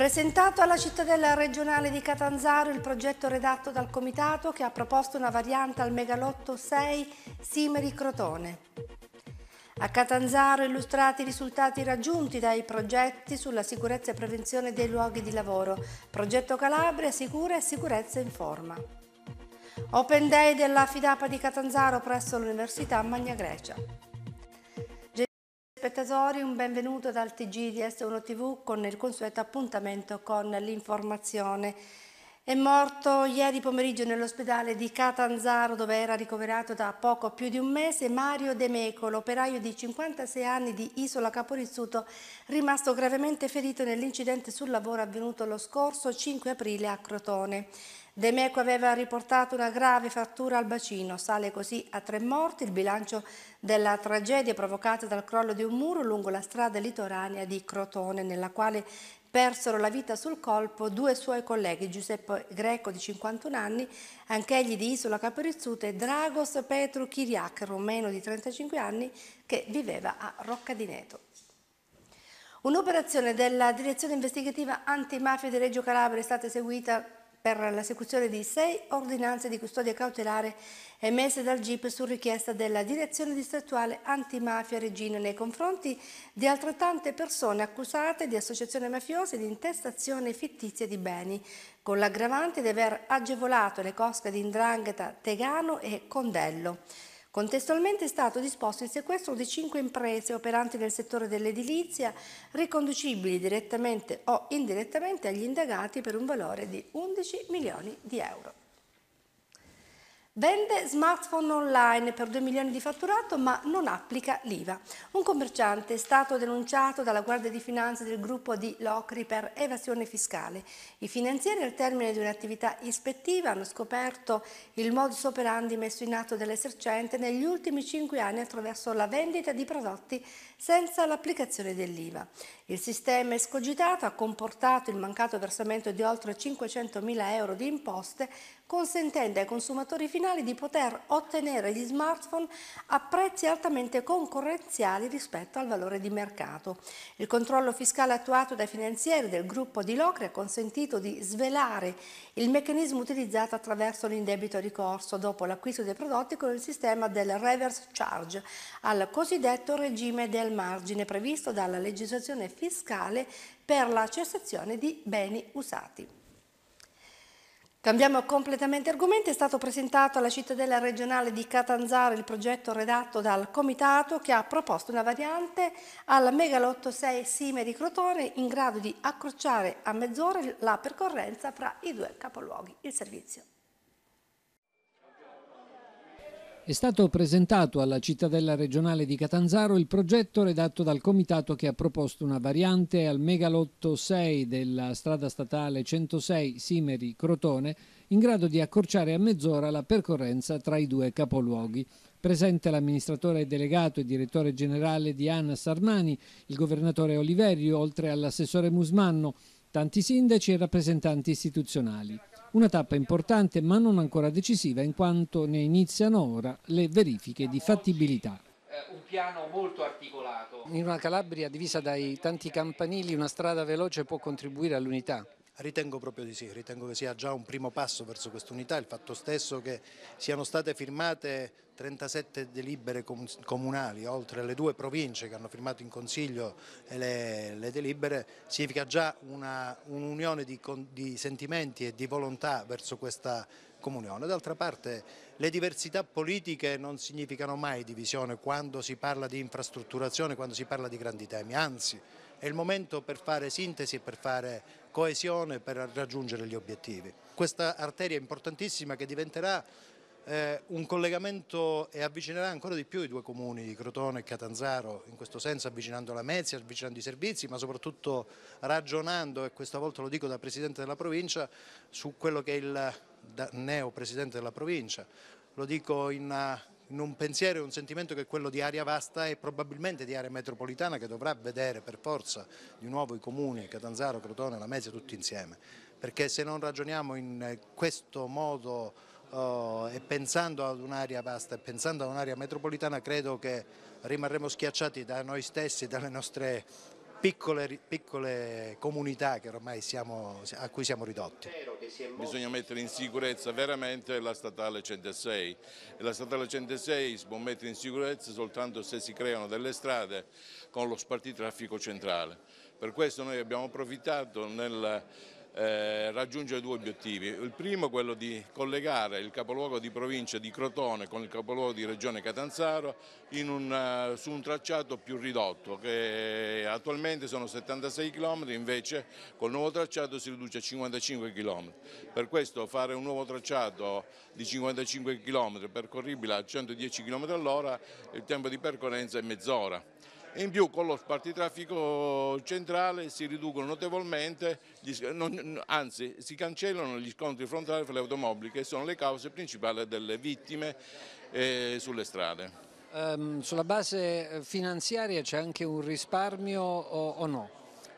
Presentato alla cittadella regionale di Catanzaro il progetto redatto dal comitato che ha proposto una variante al megalotto 6 Simeri Crotone. A Catanzaro illustrati i risultati raggiunti dai progetti sulla sicurezza e prevenzione dei luoghi di lavoro, progetto Calabria sicura e sicurezza in forma. Open Day della Fidapa di Catanzaro presso l'Università Magna Grecia. Spettatori, un benvenuto dal TG di S1 TV con il consueto appuntamento con l'informazione. È morto ieri pomeriggio nell'ospedale di Catanzaro dove era ricoverato da poco più di un mese Mario De Mecolo, operaio di 56 anni di Isola Caporizzuto, rimasto gravemente ferito nell'incidente sul lavoro avvenuto lo scorso 5 aprile a Crotone. De Meco aveva riportato una grave frattura al bacino, sale così a tre morti il bilancio della tragedia provocata dal crollo di un muro lungo la strada litoranea di Crotone, nella quale persero la vita sul colpo due suoi colleghi, Giuseppe Greco di 51 anni, anch'egli di Isola Caporizzuta, e Dragos Petru Chiriac, romeno di 35 anni, che viveva a Rocca di Neto. Un'operazione della Direzione Investigativa Antimafia di Reggio Calabria è stata eseguita per l'esecuzione di sei ordinanze di custodia cautelare emesse dal GIP su richiesta della Direzione Distrettuale Antimafia Regina nei confronti di altrettante persone accusate di associazione mafiosa e di intestazione fittizia di beni, con l'aggravante di aver agevolato le cosche di Indrangheta, Tegano e Condello. Contestualmente è stato disposto il sequestro di cinque imprese operanti nel settore dell'edilizia, riconducibili direttamente o indirettamente agli indagati per un valore di 11 milioni di euro. Vende smartphone online per 2 milioni di fatturato ma non applica l'IVA. Un commerciante è stato denunciato dalla Guardia di Finanza del gruppo di Locri per evasione fiscale. I finanzieri al termine di un'attività ispettiva hanno scoperto il modus operandi messo in atto dall'esercente negli ultimi 5 anni attraverso la vendita di prodotti senza l'applicazione dell'IVA. Il sistema escogitato ha comportato il mancato versamento di oltre 500 mila euro di imposte consentendo ai consumatori finali di poter ottenere gli smartphone a prezzi altamente concorrenziali rispetto al valore di mercato. Il controllo fiscale attuato dai finanzieri del gruppo di Locri ha consentito di svelare il meccanismo utilizzato attraverso l'indebito ricorso dopo l'acquisto dei prodotti con il sistema del reverse charge al cosiddetto regime del margine previsto dalla legislazione fiscale per la cessazione di beni usati. Cambiamo completamente argomento, è stato presentato alla cittadella regionale di Catanzaro il progetto redatto dal Comitato che ha proposto una variante al Megalotto 6 Sime di Crotone in grado di accorciare a mezz'ora la percorrenza fra i due capoluoghi. Il servizio è stato presentato alla cittadella regionale di Catanzaro il progetto redatto dal comitato che ha proposto una variante al megalotto 6 della strada statale 106 Simeri-Crotone in grado di accorciare a mezz'ora la percorrenza tra i due capoluoghi. Presente l'amministratore delegato e direttore generale di Anna Sarmani, il governatore Oliverio, oltre all'assessore Musmanno, tanti sindaci e rappresentanti istituzionali. Una tappa importante ma non ancora decisiva in quanto ne iniziano ora le verifiche di fattibilità eh, un piano molto articolato. In una Calabria divisa dai tanti campanili una strada veloce può contribuire all'unità. Ritengo proprio di sì, ritengo che sia già un primo passo verso quest'unità, il fatto stesso che siano state firmate 37 delibere comunali, oltre alle due province che hanno firmato in Consiglio le, le delibere, significa già un'unione un di, di sentimenti e di volontà verso questa comunione. D'altra parte le diversità politiche non significano mai divisione quando si parla di infrastrutturazione, quando si parla di grandi temi, anzi è il momento per fare sintesi, per fare coesione, per raggiungere gli obiettivi. Questa arteria importantissima che diventerà eh, un collegamento e avvicinerà ancora di più i due comuni, di Crotone e Catanzaro, in questo senso avvicinando la Mezia, avvicinando i servizi, ma soprattutto ragionando, e questa volta lo dico da Presidente della Provincia, su quello che è il neo Presidente della Provincia. Lo dico in in un pensiero e un sentimento che è quello di area vasta e probabilmente di area metropolitana che dovrà vedere per forza di nuovo i comuni, Catanzaro, Crotone, La Mese tutti insieme, perché se non ragioniamo in eh, questo modo oh, e pensando ad un'area vasta e pensando ad un'area metropolitana credo che rimarremo schiacciati da noi stessi, dalle nostre piccole, piccole comunità siamo, a cui siamo ridotti. Bisogna mettere in sicurezza veramente la statale 106 e la statale 106 si può mettere in sicurezza soltanto se si creano delle strade con lo spartitraffico centrale. Per questo noi abbiamo approfittato nel eh, raggiungere due obiettivi. Il primo è quello di collegare il capoluogo di provincia di Crotone con il capoluogo di regione Catanzaro un, eh, su un tracciato più ridotto che attualmente sono 76 km, invece col nuovo tracciato si riduce a 55 km. Per questo fare un nuovo tracciato di 55 km percorribile a 110 km all'ora il tempo di percorrenza è mezz'ora in più con lo spartitraffico centrale si riducono notevolmente, gli, non, anzi si cancellano gli scontri frontali fra le automobili che sono le cause principali delle vittime eh, sulle strade. Um, sulla base finanziaria c'è anche un risparmio o, o no?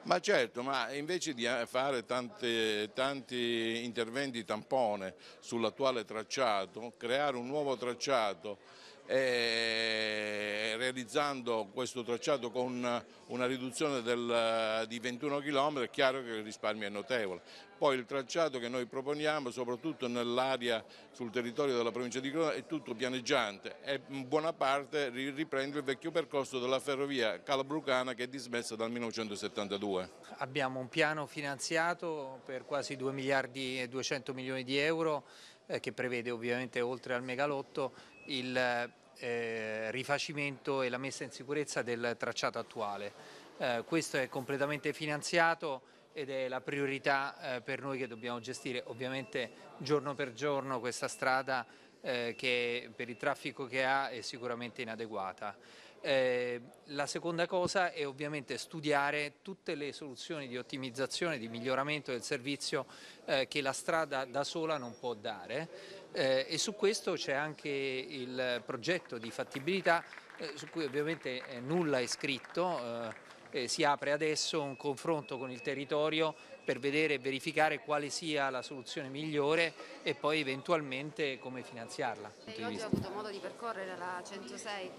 Ma certo, ma invece di eh, fare tanti, tanti interventi tampone sull'attuale tracciato, creare un nuovo tracciato e realizzando questo tracciato con una riduzione del, di 21 km è chiaro che il risparmio è notevole. Poi il tracciato che noi proponiamo soprattutto nell'area sul territorio della provincia di Crotone è tutto pianeggiante e in buona parte riprende il vecchio percorso della ferrovia calabrucana che è dismessa dal 1972. Abbiamo un piano finanziato per quasi 2 miliardi e 200 milioni di euro eh, che prevede ovviamente oltre al megalotto il eh, rifacimento e la messa in sicurezza del tracciato attuale. Eh, questo è completamente finanziato ed è la priorità eh, per noi che dobbiamo gestire ovviamente giorno per giorno questa strada eh, che per il traffico che ha è sicuramente inadeguata. Eh, la seconda cosa è ovviamente studiare tutte le soluzioni di ottimizzazione, di miglioramento del servizio eh, che la strada da sola non può dare eh, e su questo c'è anche il progetto di fattibilità eh, su cui ovviamente eh, nulla è scritto, eh, si apre adesso un confronto con il territorio per vedere e verificare quale sia la soluzione migliore e poi eventualmente come finanziarla. Lei oggi ha avuto modo di percorrere la 106?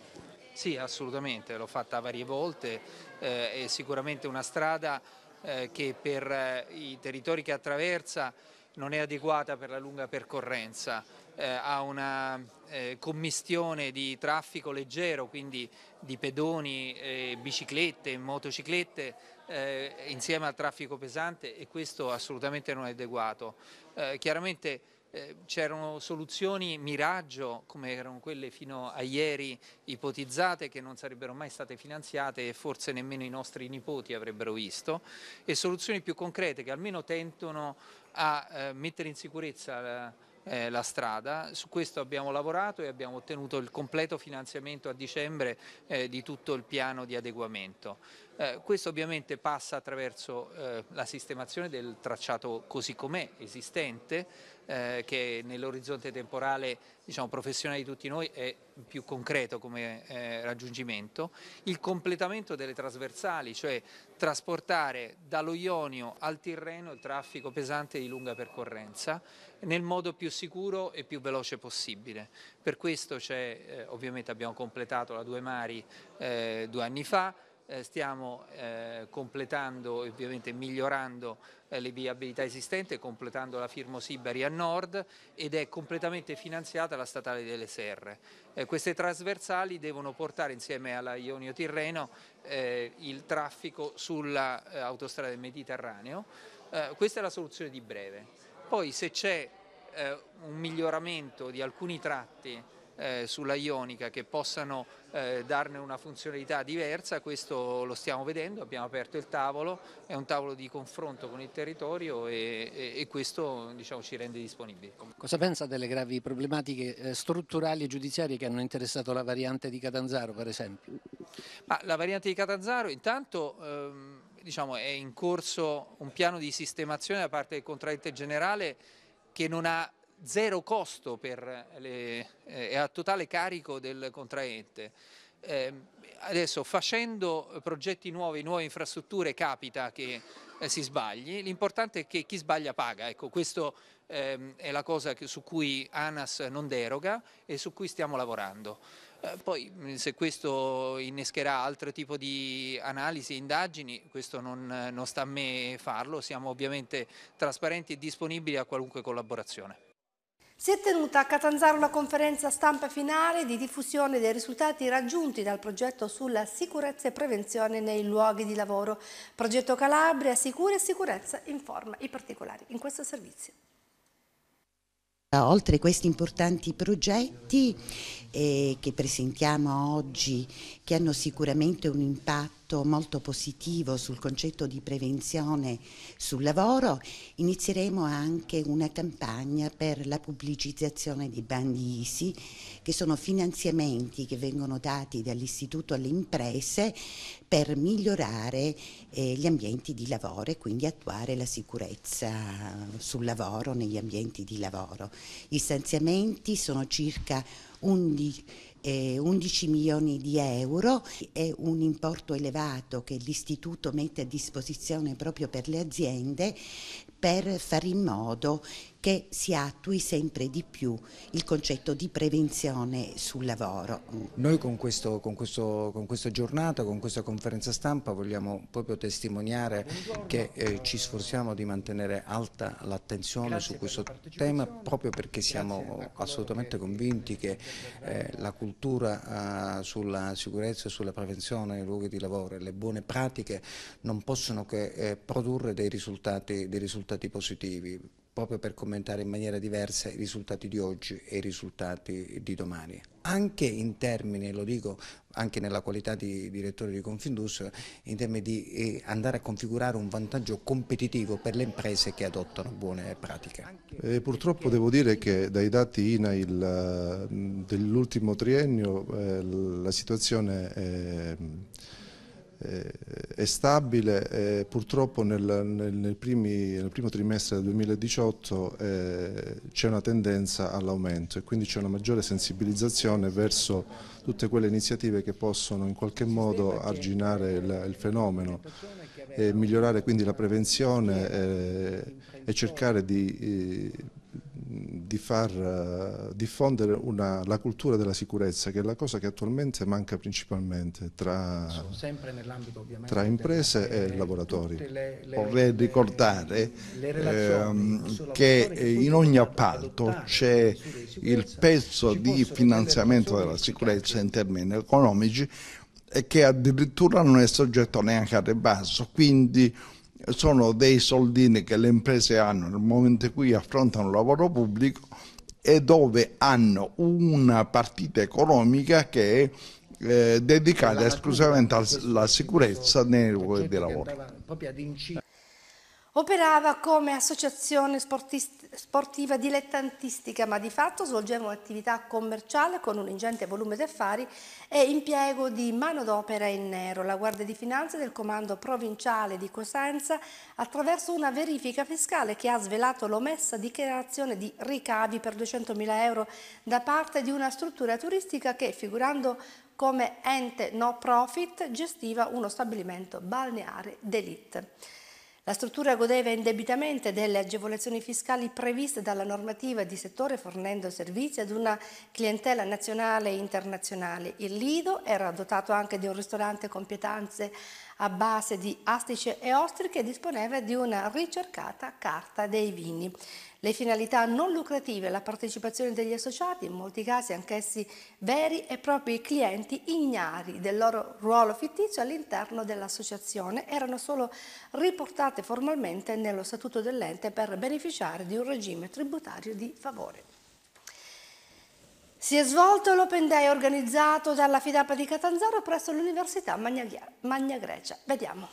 Sì, assolutamente, l'ho fatta varie volte, è eh, sicuramente una strada eh, che per i territori che attraversa non è adeguata per la lunga percorrenza, eh, ha una eh, commistione di traffico leggero, quindi di pedoni, eh, biciclette, motociclette eh, insieme al traffico pesante e questo assolutamente non è adeguato. Eh, chiaramente eh, c'erano soluzioni miraggio, come erano quelle fino a ieri ipotizzate, che non sarebbero mai state finanziate e forse nemmeno i nostri nipoti avrebbero visto, e soluzioni più concrete che almeno tentano a eh, mettere in sicurezza la, eh, la strada. Su questo abbiamo lavorato e abbiamo ottenuto il completo finanziamento a dicembre eh, di tutto il piano di adeguamento. Eh, questo ovviamente passa attraverso eh, la sistemazione del tracciato così com'è esistente, eh, che nell'orizzonte temporale diciamo, professionale di tutti noi è più concreto come eh, raggiungimento, il completamento delle trasversali, cioè trasportare dallo Ionio al Tirreno il traffico pesante di lunga percorrenza nel modo più sicuro e più veloce possibile. Per questo eh, ovviamente abbiamo completato la Due Mari due anni fa, eh, stiamo eh, completando e ovviamente migliorando eh, le viabilità esistenti, completando la Firmo Sibari a nord ed è completamente finanziata la statale delle Serre. Eh, queste trasversali devono portare insieme alla Ionio Tirreno eh, il traffico sull'autostrada eh, del Mediterraneo. questa è la soluzione di breve. Poi se c'è un miglioramento di alcuni tratti eh, sulla Ionica che possano eh, darne una funzionalità diversa, questo lo stiamo vedendo, abbiamo aperto il tavolo, è un tavolo di confronto con il territorio e, e, e questo diciamo, ci rende disponibili. Cosa pensa delle gravi problematiche eh, strutturali e giudiziarie che hanno interessato la variante di Catanzaro per esempio? Ma la variante di Catanzaro intanto... Ehm, diciamo, è in corso un piano di sistemazione da parte del contraente generale che non ha zero costo eh, e eh, a totale carico del contraente. Eh, adesso facendo progetti nuovi, nuove infrastrutture capita che eh, si sbagli, l'importante è che chi sbaglia paga, ecco questa ehm, è la cosa che, su cui ANAS non deroga e su cui stiamo lavorando. Eh, poi mm, se questo innescherà altro tipo di analisi e indagini, questo non, non sta a me farlo, siamo ovviamente trasparenti e disponibili a qualunque collaborazione si è tenuta a Catanzaro la conferenza stampa finale di diffusione dei risultati raggiunti dal progetto sulla sicurezza e prevenzione nei luoghi di lavoro. Progetto Calabria, Sicura e Sicurezza informa i particolari in questo servizio. Oltre a questi importanti progetti eh, che presentiamo oggi che hanno sicuramente un impatto molto positivo sul concetto di prevenzione sul lavoro, inizieremo anche una campagna per la pubblicizzazione dei bandi ISI, che sono finanziamenti che vengono dati dall'istituto alle imprese per migliorare eh, gli ambienti di lavoro e quindi attuare la sicurezza sul lavoro negli ambienti di lavoro. Gli stanziamenti sono circa 11, eh, milioni di euro, è un importo elevato che l'istituto mette a disposizione proprio per le aziende per fare in modo che si attui sempre di più il concetto di prevenzione sul lavoro. Noi con, questo, con, questo, con questa giornata, con questa conferenza stampa vogliamo proprio testimoniare Buongiorno. che eh, ci sforziamo di mantenere alta l'attenzione su questo tema proprio perché siamo assolutamente convinti che eh, la cultura eh, sulla sicurezza e sulla prevenzione nei luoghi di lavoro e le buone pratiche non possono che eh, produrre dei risultati, dei risultati positivi proprio per commentare in maniera diversa i risultati di oggi e i risultati di domani. Anche in termini, lo dico anche nella qualità di direttore di Confindustria, in termini di eh, andare a configurare un vantaggio competitivo per le imprese che adottano buone pratiche. E eh, purtroppo devo dire che dai dati INAIL eh, dell'ultimo triennio la situazione è eh, è stabile, eh, purtroppo nel, nel, nel, primi, nel, primo trimestre del 2018 eh, c'è una tendenza all'aumento e quindi c'è una maggiore sensibilizzazione verso tutte quelle iniziative che possono in qualche modo arginare il, il fenomeno e migliorare quindi la prevenzione eh, e cercare di eh, di far eh, diffondere una, la cultura della sicurezza, che è la cosa che attualmente manca principalmente tra, tra imprese e le, lavoratori. Le, le, Vorrei ricordare ehm, che in ogni appalto c'è il pezzo di finanziamento della sicurezza in termini economici e che addirittura non è soggetto neanche a ribasso, quindi sono dei soldini che le imprese hanno nel momento in cui affrontano il lavoro pubblico e dove hanno una partita economica che è eh, dedicata esclusivamente alla sicurezza nei luoghi di lavoro. Operava come associazione sportiva dilettantistica, ma di fatto svolgeva un'attività commerciale con un ingente volume d'affari e impiego di manodopera in nero. La Guardia di Finanza del Comando Provinciale di Cosenza, attraverso una verifica fiscale che ha svelato l'omessa dichiarazione di ricavi per 200.000 euro da parte di una struttura turistica che, figurando come ente no profit, gestiva uno stabilimento balneare d'elite. La struttura godeva indebitamente delle agevolazioni fiscali previste dalla normativa di settore fornendo servizi ad una clientela nazionale e internazionale. Il Lido era dotato anche di un ristorante con pietanze a base di astice e ostriche disponeva di una ricercata carta dei vini. Le finalità non lucrative, la partecipazione degli associati, in molti casi anch'essi veri e propri clienti ignari del loro ruolo fittizio all'interno dell'associazione, erano solo riportate formalmente nello statuto dell'ente per beneficiare di un regime tributario di favore. Si è svolto l'Open Day organizzato dalla FIDAPA di Catanzaro presso l'Università Magna, Magna Grecia. Vediamo.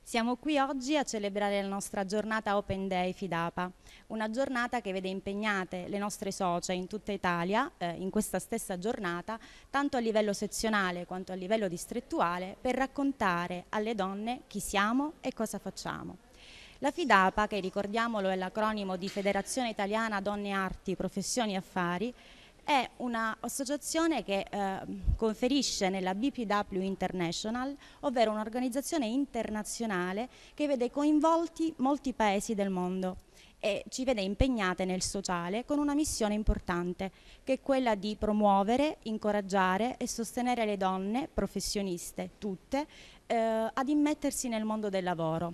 Siamo qui oggi a celebrare la nostra giornata Open Day Fidapa, una giornata che vede impegnate le nostre socie in tutta Italia eh, in questa stessa giornata, tanto a livello sezionale quanto a livello distrettuale, per raccontare alle donne chi siamo e cosa facciamo. La FIDAPA, che ricordiamolo è l'acronimo di Federazione Italiana Donne Arti, Professioni e Affari, è un'associazione che eh, conferisce nella BPW International, ovvero un'organizzazione internazionale che vede coinvolti molti paesi del mondo e ci vede impegnate nel sociale con una missione importante, che è quella di promuovere, incoraggiare e sostenere le donne professioniste, tutte, eh, ad immettersi nel mondo del lavoro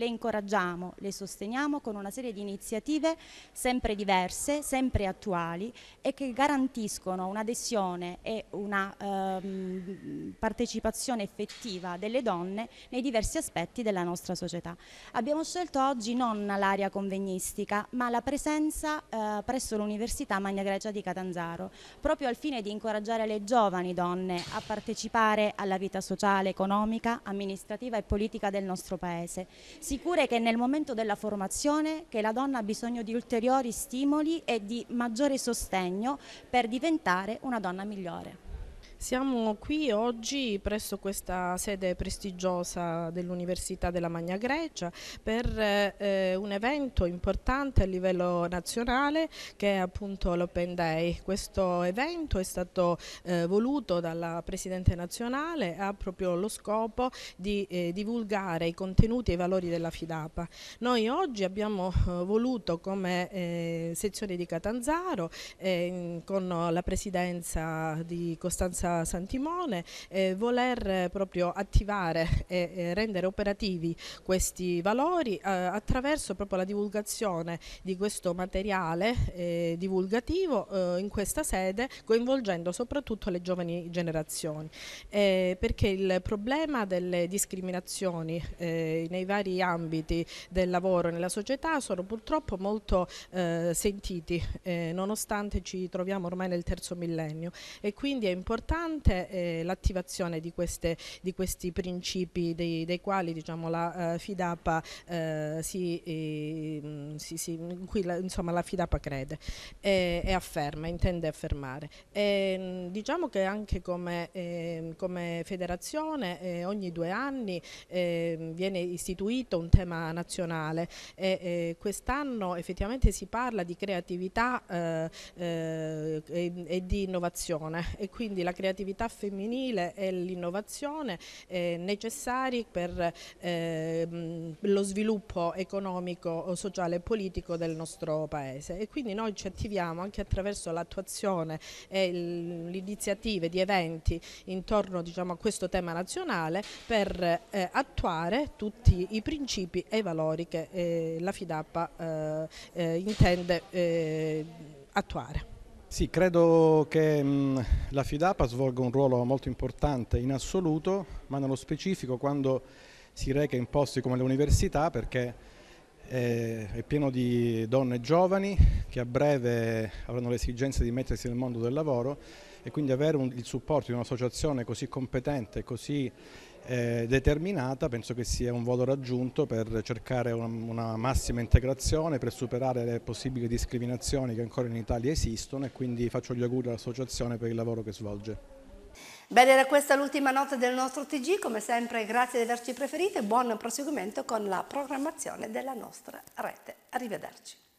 le incoraggiamo, le sosteniamo con una serie di iniziative sempre diverse, sempre attuali e che garantiscono un'adesione e una ehm, partecipazione effettiva delle donne nei diversi aspetti della nostra società. Abbiamo scelto oggi non l'area convegnistica, ma la presenza eh, presso l'Università Magna Grecia di Catanzaro, proprio al fine di incoraggiare le giovani donne a partecipare alla vita sociale, economica, amministrativa e politica del nostro Paese, sicure che nel momento della formazione che la donna ha bisogno di ulteriori stimoli e di maggiore sostegno per diventare una donna migliore. Siamo qui oggi presso questa sede prestigiosa dell'Università della Magna Grecia per eh, un evento importante a livello nazionale che è appunto l'Open Day. Questo evento è stato eh, voluto dalla Presidente nazionale ha proprio lo scopo di eh, divulgare i contenuti e i valori della Fidapa. Noi oggi abbiamo eh, voluto come eh, sezione di Catanzaro eh, con la presidenza di Costanza Piazza San Timone, eh, voler proprio attivare e, e rendere operativi questi valori eh, attraverso proprio la divulgazione di questo materiale eh, divulgativo eh, in questa sede, coinvolgendo soprattutto le giovani generazioni. Eh, perché il problema delle discriminazioni eh, nei vari ambiti del lavoro e nella società sono purtroppo molto sentiti, nonostante ci troviamo ormai nel terzo millennio e quindi è importante importante eh, l'attivazione di, di, questi principi dei, dei quali diciamo, la, eh, FIDAPA, eh, eh, mm, si, si, si, la, insomma, la FIDAPA crede e, e, afferma, intende affermare. E, mm, diciamo che anche come, eh, come federazione ogni due anni viene istituito un tema nazionale e quest'anno effettivamente si parla di creatività e, e di innovazione e quindi la creatività creatività femminile e l'innovazione eh, necessari per eh, lo sviluppo economico, sociale e politico del nostro Paese e quindi noi ci attiviamo anche attraverso l'attuazione e le iniziative di eventi intorno diciamo, a questo tema nazionale per eh, attuare tutti i principi e i valori che eh, la FIDAPPA eh, eh, intende attuare. Sì, credo che mh, la FIDAPA svolga un ruolo molto importante in assoluto, ma nello specifico quando si reca in posti come le università perché eh, è pieno di donne giovani che a breve avranno l'esigenza di mettersi nel mondo del lavoro e quindi avere un, il supporto di un'associazione così competente, così eh, determinata, penso che sia un volo raggiunto per cercare una massima integrazione, per superare le possibili discriminazioni che ancora in Italia esistono e quindi faccio gli auguri all'associazione per il lavoro che svolge. Bene, era questa l'ultima nota del nostro TG, come sempre grazie di averci preferito e buon proseguimento con la programmazione della nostra rete. Arrivederci.